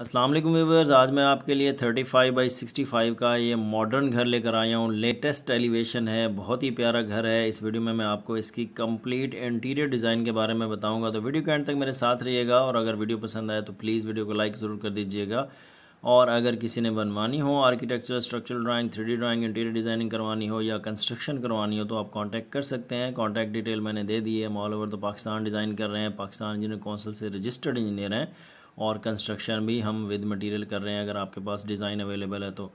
Aslam viewers आज मैं आपके लिए 35 बाई सिक्सटी का ये मॉडर्न घर लेकर आया हूँ लेटेस्ट एलिवेशन है बहुत ही प्यारा घर है इस वीडियो में मैं आपको इसकी कंप्लीट इंटीरियर डिज़ाइन के बारे में बताऊंगा तो वीडियो के एंड तक मेरे साथ रहिएगा और अगर वीडियो पसंद आए तो प्लीज़ वीडियो को लाइक ज़रूर कर दीजिएगा और अगर किसी ने बनवानी हो architecture structural drawing three drawing interior designing करवानी हो या कंस्ट्रक्शन करवानी हो तो आप कॉन्टैक्ट कर सकते हैं कॉन्टैक्ट डिटेल मैंने दे दी है ऑल ओवर तो पाकिस्तान डिज़ाइन कर रहे हैं पाकिस्तान इंजीनियर कौंसिल से रजिस्टर्ड इंजीनियर हैं और कंस्ट्रक्शन भी हम विद मटेरियल कर रहे हैं अगर आपके पास डिज़ाइन अवेलेबल है तो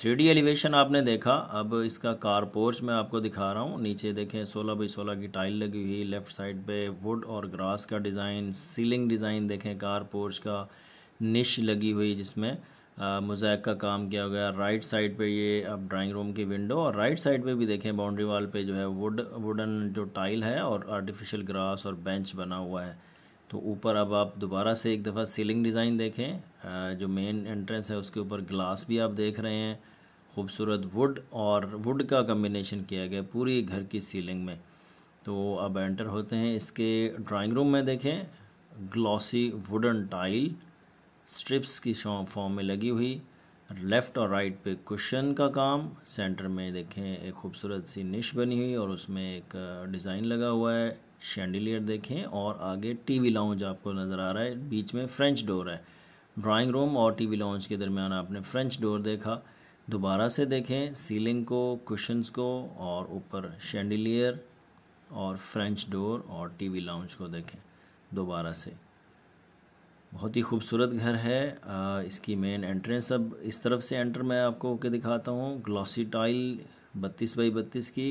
थ्री एलिवेशन आपने देखा अब इसका कार पोर्च मैं आपको दिखा रहा हूँ नीचे देखें सोलह बाई सोलह की टाइल लगी हुई लेफ़्ट साइड पे वुड और ग्रास का डिज़ाइन सीलिंग डिज़ाइन देखें कार पोर्च का निश लगी हुई जिसमें मोज़ैक का काम किया गया राइट साइड पे ये अब ड्राइंग रूम की विंडो और राइट साइड पे भी देखें बाउंड्री वाल पे जो है वुड वुडन जो टाइल है और आर्टिफिशियल ग्रास और बेंच बना हुआ है तो ऊपर अब आप दोबारा से एक दफ़ा सीलिंग डिज़ाइन देखें जो मेन एंट्रेंस है उसके ऊपर ग्लास भी आप देख रहे हैं खूबसूरत वुड और वुड का कम्बिनेशन किया गया पूरी घर की सीलिंग में तो अब एंटर होते हैं इसके ड्राइंग रूम में देखें ग्लॉसी वुडन टाइल स्ट्रिप्स की फॉर्म में लगी हुई लेफ़्ट और राइट पे कुशन का काम सेंटर में देखें एक खूबसूरत सी निश बनी हुई और उसमें एक डिज़ाइन लगा हुआ है शेंडिलियर देखें और आगे टीवी लाउंज आपको नज़र आ रहा है बीच में फ्रेंच डोर है ड्राइंग रूम और टीवी लाउंज के दरमियान आपने फ्रेंच डोर देखा दोबारा से देखें सीलिंग को कुशंस को और ऊपर शेंडिलियर और फ्रेंच डोर और टीवी लाउंज को देखें दोबारा से बहुत ही खूबसूरत घर है आ, इसकी मेन एंट्रेंस अब इस तरफ से एंटर मैं आपको होकर दिखाता हूँ ग्लॉसी टाइल बत्तीस बाई बत्तीस की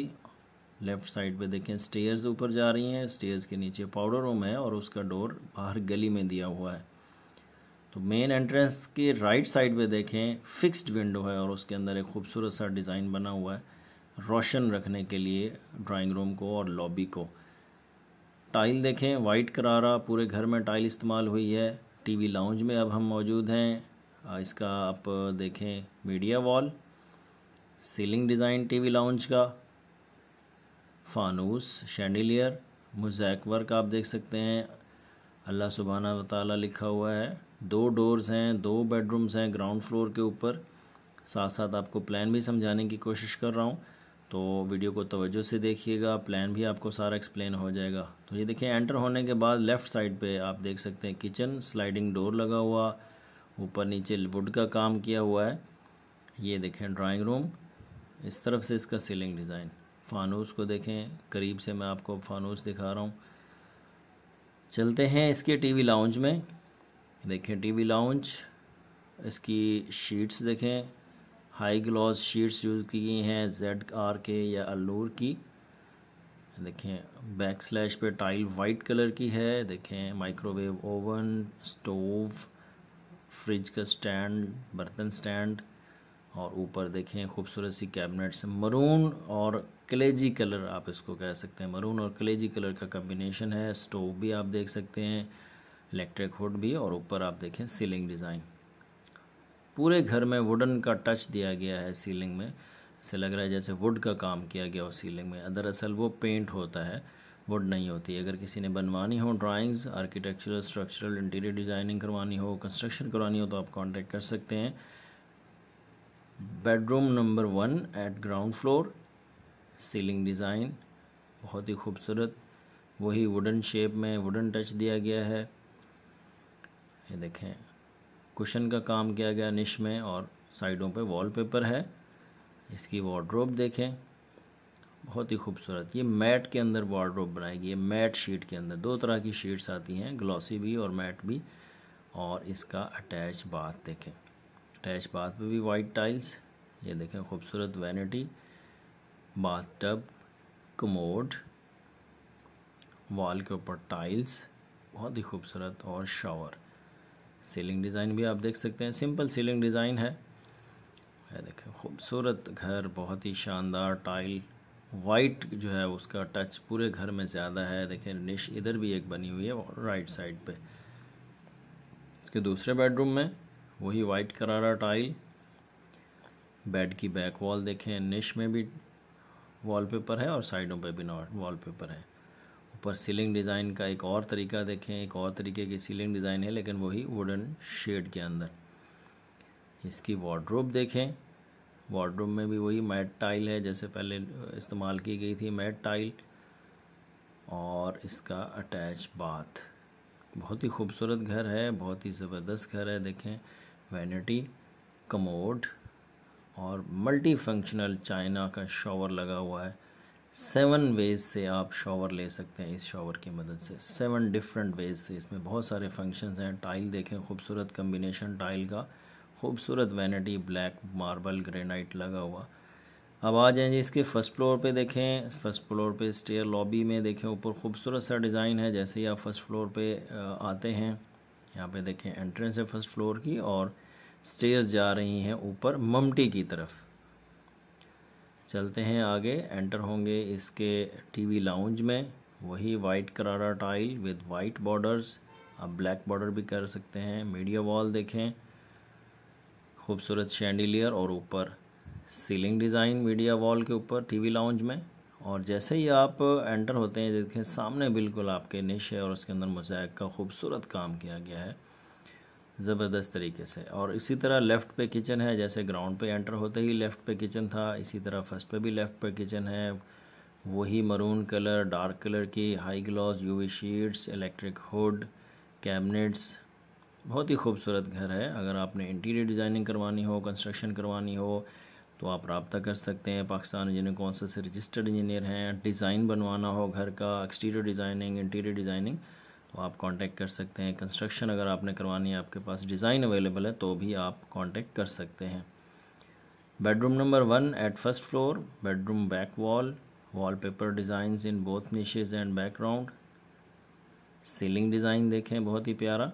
लेफ्ट साइड पे देखें स्टेयर्स ऊपर जा रही हैं स्टेयर्स के नीचे पाउडर रूम है और उसका डोर बाहर गली में दिया हुआ है तो मेन एंट्रेंस के राइट साइड पे देखें फिक्स्ड विंडो है और उसके अंदर एक खूबसूरत सा डिज़ाइन बना हुआ है रोशन रखने के लिए ड्राइंग रूम को और लॉबी को टाइल देखें वाइट करारा पूरे घर में टाइल इस्तेमाल हुई है टीवी लाउंज में अब हम मौजूद हैं इसका आप देखें media wall ceiling design TV lounge का फानूस शैंडिलियर मोजैक वर्क आप देख सकते हैं अल्लाह सुबहाना वाली लिखा हुआ है दो डोर्स हैं दो बेडरूम्स हैं ग्राउंड फ्लोर के ऊपर साथ साथ आपको प्लान भी समझाने की कोशिश कर रहा हूँ तो वीडियो को तवज्जो से देखिएगा प्लान भी आपको सारा एक्सप्लेन हो जाएगा तो ये देखिए एंटर होने के बाद लेफ़्ट साइड पे आप देख सकते हैं किचन स्लाइडिंग डोर लगा हुआ ऊपर नीचे वुड का काम किया हुआ है ये देखें ड्राइंग रूम इस तरफ से इसका सीलिंग डिज़ाइन फानूस को देखें करीब से मैं आपको फानूस दिखा रहा हूँ चलते हैं इसके टीवी लाउंज में देखें टीवी लाउंज इसकी शीट्स देखें हाई ग्लॉस शीट्स यूज़ की गई हैं जेड आर के या अल्लूर की देखें बैक स्लैश पे टाइल वाइट कलर की है देखें माइक्रोवेव ओवन स्टोव फ्रिज का स्टैंड बर्तन स्टैंड और ऊपर देखें खूबसूरत सी कैबिनेट्स मरून और कलेजी कलर आप इसको कह सकते हैं मरून और कलेजी कलर का कम्बिनेशन है स्टोव भी आप देख सकते हैं इलेक्ट्रिक हुड भी और ऊपर आप देखें सीलिंग डिज़ाइन पूरे घर में वुडन का टच दिया गया है सीलिंग में ऐसे लग रहा है जैसे वुड का काम किया गया हो सीलिंग में दरअसल वो पेंट होता है वुड नहीं होती अगर किसी ने बनवानी हो drawings architectural structural interior designing करवानी हो कंस्ट्रक्शन करवानी हो तो आप कांटेक्ट कर सकते हैं bedroom number one at ground floor ceiling design बहुत ही खूबसूरत वही वुडन शेप में वुडन टच दिया गया है ये देखें कुशन का काम किया गया निश में और साइडों पे वॉलपेपर है इसकी वार्ड्रोब देखें बहुत ही खूबसूरत ये मैट के अंदर वार्ड्रोब बनाई गई है मैट शीट के अंदर दो तरह की शीट्स आती हैं ग्लॉसी भी और मैट भी और इसका अटैच बाथ देखें अटैच बाथ पे भी वाइट टाइल्स ये देखें खूबसूरत वैनिटी बाथटब कमोड वॉल के ऊपर टाइल्स बहुत ही खूबसूरत और शावर सीलिंग डिज़ाइन भी आप देख सकते हैं सिंपल सीलिंग डिज़ाइन है है देखें खूबसूरत घर बहुत ही शानदार टाइल वाइट जो है उसका टच पूरे घर में ज़्यादा है देखें निश इधर भी एक बनी हुई है और राइट साइड पे इसके दूसरे बेडरूम में वही वाइट करारा टाइल बेड की बैक वॉल देखें निश में भी वॉलपेपर है और साइडों पे भी नॉट वॉलपेपर है ऊपर सीलिंग डिज़ाइन का एक और तरीका देखें एक और तरीके की सीलिंग डिज़ाइन है लेकिन वही वुडन शेड के अंदर इसकी वार्ड्रोब देखें वार्ड्रोब में भी वही मैट टाइल है जैसे पहले इस्तेमाल की गई थी मैट टाइल और इसका अटैच बाथ बहुत ही खूबसूरत घर है बहुत ही ज़बरदस्त घर है देखें वैनिटी कमोड और मल्टी फंक्शनल चाइना का शॉवर लगा हुआ है सेवन वेज से आप शॉवर ले सकते हैं इस शॉवर की मदद से सेवन डिफरेंट वेज से इसमें बहुत सारे फंक्शंस हैं टाइल देखें खूबसूरत कम्बिनेशन टाइल का खूबसूरत वैनिटी ब्लैक मार्बल ग्रेनाइट लगा हुआ अब आ जाएं जी इसके फर्स्ट फ्लोर पे देखें फर्स्ट फ्लोर पे स्टेयर लॉबी में देखें ऊपर खूबसूरत सा डिज़ाइन है जैसे ही आप फर्स्ट फ्लोर पे आते हैं यहाँ पे देखें एंट्रेंस है फर्स्ट फ्लोर की और स्टेयर जा रही हैं ऊपर ममटी की तरफ चलते हैं आगे एंटर होंगे इसके टीवी लाउंज में वही वाइट करारा टाइल विद वाइट बॉर्डर्स आप ब्लैक बॉर्डर भी कर सकते हैं मीडिया वॉल देखें खूबसूरत शैंडिलियर और ऊपर सीलिंग डिज़ाइन मीडिया वॉल के ऊपर टीवी लाउंज में और जैसे ही आप एंटर होते हैं देखें सामने बिल्कुल आपके निश है और उसके अंदर मोजाइक का खूबसूरत काम किया गया है ज़बरदस्त तरीके से और इसी तरह लेफ़्ट पे किचन है जैसे ग्राउंड पे एंटर होते ही लेफ़्ट पे किचन था इसी तरह फर्स्ट पे भी लेफ़्ट पे किचन है वही मरून कलर डार्क कलर की high gloss UV sheets electric hood cabinets बहुत ही खूबसूरत घर है अगर आपने इंटीरियर डिज़ाइनिंग करवानी हो कंस्ट्रक्शन करवानी हो तो आप रबता कर सकते हैं पाकिस्तान इंजीनियर कौन से रजिस्टर्ड इंजीनियर हैं डिज़ाइन बनवाना हो घर का एक्सटीरियर डिज़ाइनिंग इंटीरियर डिज़ाइनिंग तो आप कांटेक्ट कर सकते हैं कंस्ट्रक्शन अगर आपने करवानी है आपके पास डिज़ाइन अवेलेबल है तो भी आप कांटेक्ट कर सकते हैं bedroom number one at first floor bedroom back wall wallpaper designs in both niches and background ceiling design देखें बहुत ही प्यारा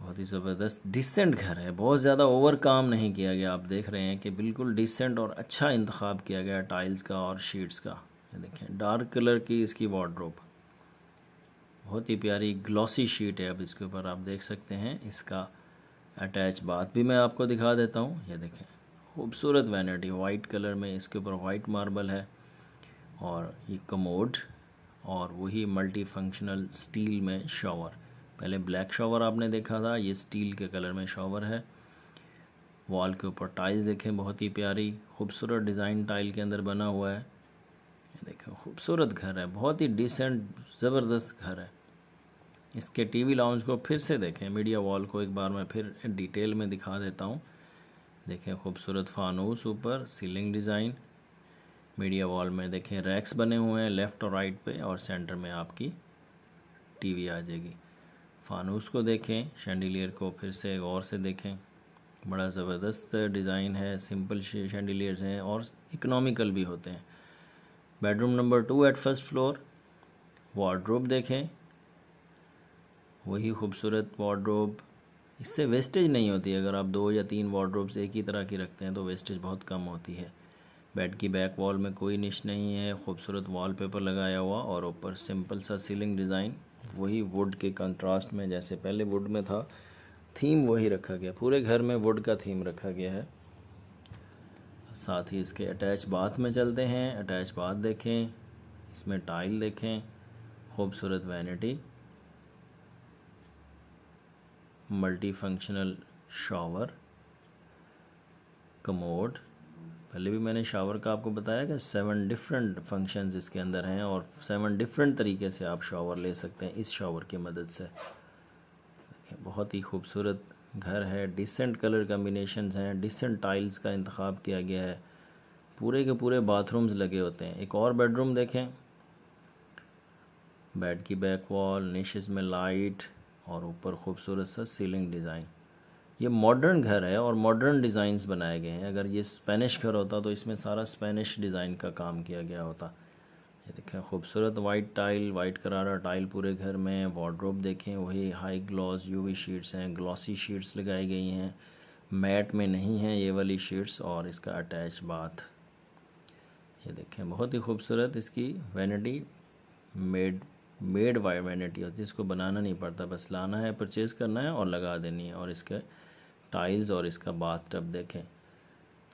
बहुत ही ज़बरदस्त डिसेंट घर है बहुत ज़्यादा ओवर काम नहीं किया गया आप देख रहे हैं कि बिल्कुल डिसेंट और अच्छा इंतखब किया गया टाइल्स का और शीट्स का देखें डार्क कलर की इसकी वार्ड्रोप बहुत ही प्यारी ग्लॉसी शीट है अब इसके ऊपर आप देख सकते हैं इसका अटैच बात भी मैं आपको दिखा देता हूँ ये देखें खूबसूरत वैनिटी वाइट कलर में इसके ऊपर वाइट मार्बल है और ये कमोड और वही मल्टी फंक्शनल स्टील में शॉवर पहले ब्लैक शॉवर आपने देखा था ये स्टील के कलर में शॉवर है वॉल के ऊपर टाइल देखें बहुत ही प्यारी खूबसूरत डिज़ाइन टाइल के अंदर बना हुआ है देखो खूबसूरत घर है बहुत ही डिसेंट ज़बरदस्त घर है इसके टीवी लाउंज को फिर से देखें मीडिया वॉल को एक बार मैं फिर डिटेल में दिखा देता हूँ देखें खूबसूरत फानूस ऊपर सीलिंग डिज़ाइन मीडिया वॉल में देखें रैक्स बने हुए हैं लेफ़्ट और राइट पे और सेंटर में आपकी टीवी आ जाएगी फानूस को देखें शेंडिलियर को फिर से और से देखें बड़ा ज़बरदस्त डिज़ाइन है सिंपल शेंडिलियर्स हैं और इकनॉमिकल भी होते हैं bedroom number two at first floor wardrobe देखें वही खूबसूरत वार्ड्रोब इससे वेस्टेज नहीं होती अगर आप दो या तीन वार्ड्रोब्स एक ही तरह की रखते हैं तो वेस्टेज बहुत कम होती है बेड की बैक वॉल में कोई निश नहीं है खूबसूरत वॉलपेपर लगाया हुआ और ऊपर सिंपल सा सीलिंग डिज़ाइन वही वुड के कंट्रास्ट में जैसे पहले वुड में था थीम वही रखा गया पूरे घर में वुड का थीम रखा गया है साथ ही इसके अटैच बाथ में चलते हैं अटैच बाथ देखें इसमें टाइल देखें खूबसूरत vanity multi functional shower commode पहले भी मैंने शावर का आपको बताया कि सेवन डिफरेंट फंक्शंस इसके अंदर हैं और सेवन डिफरेंट तरीके से आप शावर ले सकते हैं इस शावर की मदद से बहुत ही खूबसूरत घर है डिसेंट कलर कम्बिनेशन हैं डिसेंट टाइल्स का इंतखब किया गया है पूरे के पूरे बाथरूम्स लगे होते हैं एक और बेडरूम देखें बेड की बैक वॉल निशेस में लाइट और ऊपर खूबसूरत सा सीलिंग डिज़ाइन ये मॉडर्न घर है और मॉडर्न डिज़ाइंस बनाए गए हैं अगर ये स्पेनिश घर होता तो इसमें सारा स्पेनिश डिज़ाइन का काम किया गया होता ये देखें खूबसूरत वाइट टाइल वाइट करारा टाइल पूरे घर में वार्ड्रोब देखें वही हाई ग्लॉस यूवी शीट्स हैं ग्लॉसी शीट्स लगाई गई हैं मैट में नहीं हैं ये वाली शीट्स और इसका अटैच बाथ ये देखें बहुत ही खूबसूरत इसकी वैनिटी मेड मेड वाई वैनिटी होती है इसको बनाना नहीं पड़ता बस लाना है परचेज़ करना है और लगा देनी है और इसके टाइल्स और इसका बाथ टब देखें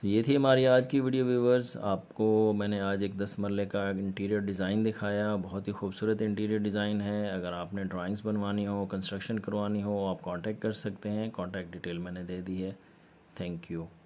तो ये थी हमारी आज की वीडियो व्यूवर्स आपको मैंने आज एक दस मरले का इंटीरियर डिज़ाइन दिखाया बहुत ही खूबसूरत इंटीरियर डिज़ाइन है अगर आपने ड्राइंग्स बनवानी हो कंस्ट्रक्शन करवानी हो आप कांटेक्ट कर सकते हैं कांटेक्ट डिटेल मैंने दे दी है थैंक यू